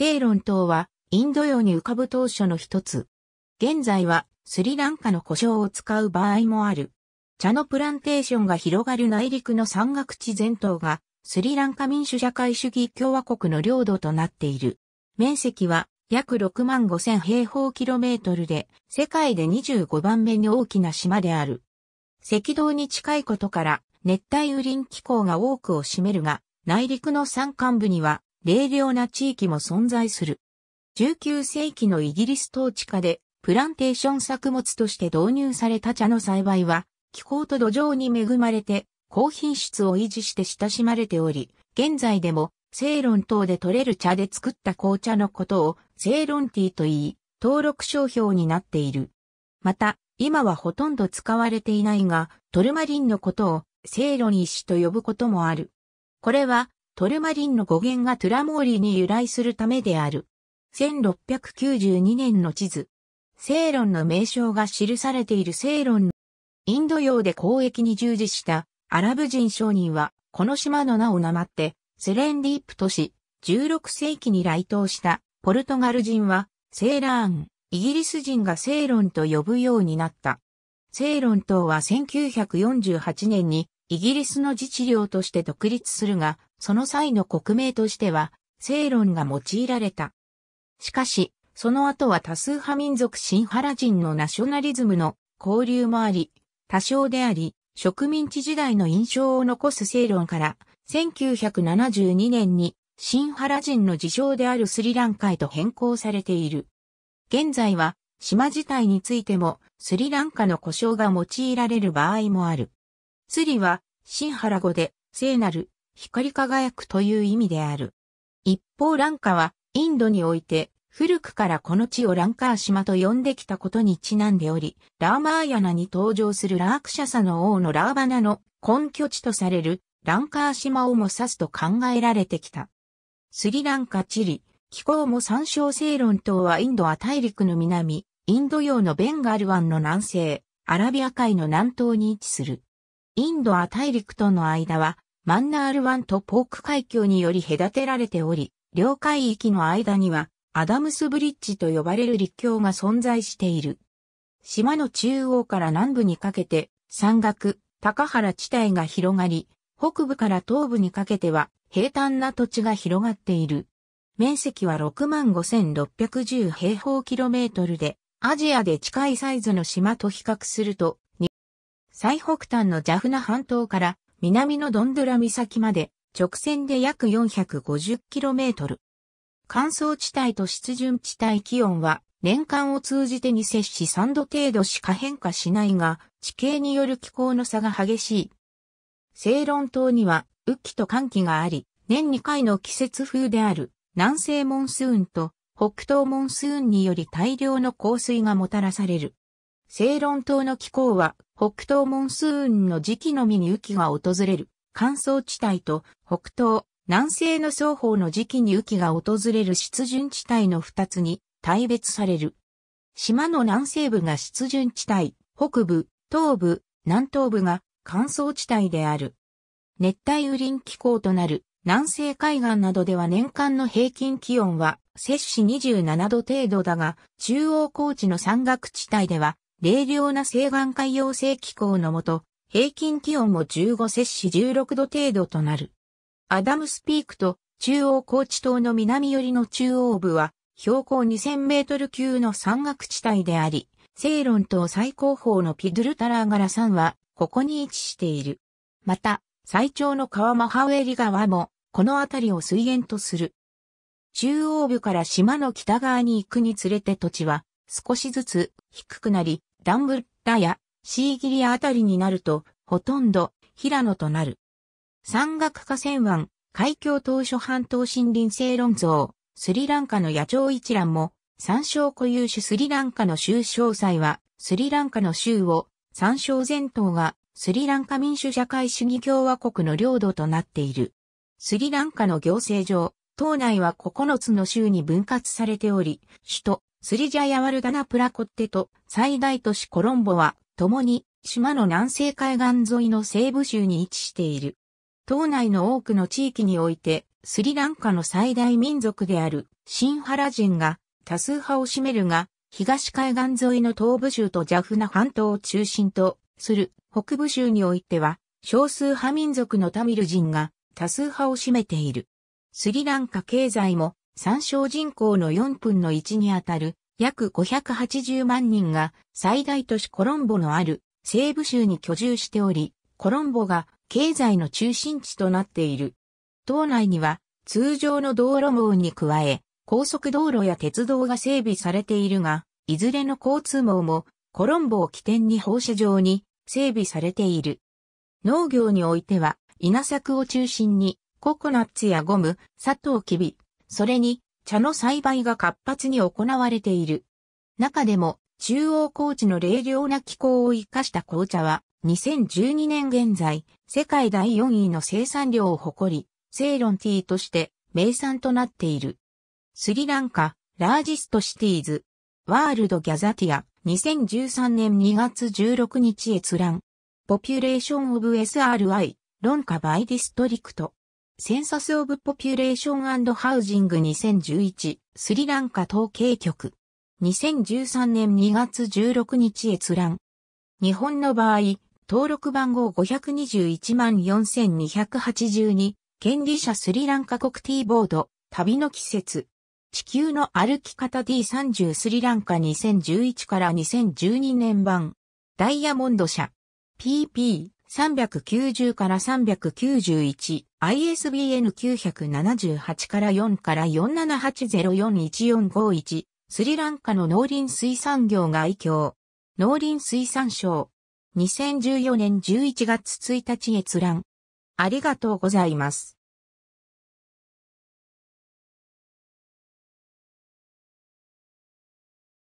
セイロン島はインド洋に浮かぶ島初の一つ。現在はスリランカの故障を使う場合もある。茶のプランテーションが広がる内陸の山岳地全島がスリランカ民主社会主義共和国の領土となっている。面積は約6万5千平方キロメートルで世界で25番目に大きな島である。赤道に近いことから熱帯雨林気候が多くを占めるが、内陸の山間部には冷涼な地域も存在する。19世紀のイギリス統治下でプランテーション作物として導入された茶の栽培は気候と土壌に恵まれて高品質を維持して親しまれており、現在でもセイロン等で採れる茶で作った紅茶のことをセイロンティーと言い、登録商標になっている。また、今はほとんど使われていないが、トルマリンのことをセイロン石シと呼ぶこともある。これはトルマリンの語源がトゥラモーリに由来するためである。1692年の地図。セイロンの名称が記されているセイロン。インド洋で交易に従事したアラブ人商人は、この島の名を名まって、セレンディープ都市、16世紀に来島したポルトガル人は、セーラーン、イギリス人がセイロンと呼ぶようになった。セーロン島は1948年にイギリスの自治領として独立するが、その際の国名としては、正論が用いられた。しかし、その後は多数派民族シンハラ人のナショナリズムの交流もあり、多少であり、植民地時代の印象を残す正論から、1972年にシンハラ人の自称であるスリランカへと変更されている。現在は、島自体についてもスリランカの故障が用いられる場合もある。スリは、シンハラ語で、聖なる、光り輝くという意味である。一方ランカは、インドにおいて、古くからこの地をランカー島と呼んできたことにちなんでおり、ラーマーヤナに登場するラークシャサの王のラーバナの根拠地とされるランカー島をも指すと考えられてきた。スリランカ地理、気候も参照正論島はインドア大陸の南、インド洋のベンガル湾の南西、アラビア海の南東に位置する。インドア大陸との間は、マンナール湾とポーク海峡により隔てられており、両海域の間には、アダムスブリッジと呼ばれる陸橋が存在している。島の中央から南部にかけて、山岳、高原地帯が広がり、北部から東部にかけては、平坦な土地が広がっている。面積は65,610平方キロメートルで、アジアで近いサイズの島と比較すると、最北端のジャフナ半島から南のドンドラ岬まで直線で約 450km。乾燥地帯と湿潤地帯気温は年間を通じてに摂氏3度程度しか変化しないが、地形による気候の差が激しい。セイロン島には雨季と寒季があり、年2回の季節風である南西モンスーンと北東モンスーンにより大量の降水がもたらされる。セイロン島の気候は北東モンスーンの時期のみに雨季が訪れる乾燥地帯と北東、南西の双方の時期に雨季が訪れる湿潤地帯の二つに大別される。島の南西部が湿潤地帯、北部、東部、南東部が乾燥地帯である。熱帯雨林気候となる南西海岸などでは年間の平均気温は摂氏27度程度だが、中央高地の山岳地帯では冷涼な西岸海洋性気候のもと、平均気温も15摂氏16度程度となる。アダムスピークと中央高地島の南寄りの中央部は、標高2000メートル級の山岳地帯であり、セイロン島最高峰のピドゥルタラーガラ山は、ここに位置している。また、最長の川マハウェリ川も、この辺りを水源とする。中央部から島の北側に行くにつれて土地は、少しずつ低くなり、ダンブッラやシーギリアあたりになると、ほとんど平野となる。山岳河川湾、海峡島初半島森林正論像、スリランカの野鳥一覧も、参照固有種スリランカの州詳細は、スリランカの州を、参照全島が、スリランカ民主社会主義共和国の領土となっている。スリランカの行政上、島内は9つの州に分割されており、首都、スリジャヤワルダナプラコッテと最大都市コロンボは共に島の南西海岸沿いの西部州に位置している。島内の多くの地域においてスリランカの最大民族であるシンハラ人が多数派を占めるが東海岸沿いの東部州とジャフナ半島を中心とする北部州においては少数派民族のタミル人が多数派を占めている。スリランカ経済も参照人口の4分の1にあたる約580万人が最大都市コロンボのある西部州に居住しており、コロンボが経済の中心地となっている。島内には通常の道路網に加え、高速道路や鉄道が整備されているが、いずれの交通網もコロンボを起点に放射状に整備されている。農業においては稲作を中心にココナッツやゴム、砂糖キビ、それに茶の栽培が活発に行われている。中でも中央高地の冷涼な気候を生かした紅茶は2012年現在世界第4位の生産量を誇り、セイロンティーとして名産となっている。スリランカ、ラージストシティーズ、ワールドギャザティア、2013年2月16日閲覧。ポピュレーションオブ SRI、論カバイディストリクト。センサス・オブ・ポピュレーションハウジング2011スリランカ統計局2013年2月16日閲覧日本の場合登録番号5214282権利者スリランカ国 T ボード旅の季節地球の歩き方 D30 スリランカ2011から2012年版ダイヤモンド社 PP 390から391、ISBN 978から4から4 7 8 0 4 1 4 5 1スリランカの農林水産業が愛嬌。農林水産省。2014年11月1日閲覧。ありがとうございます。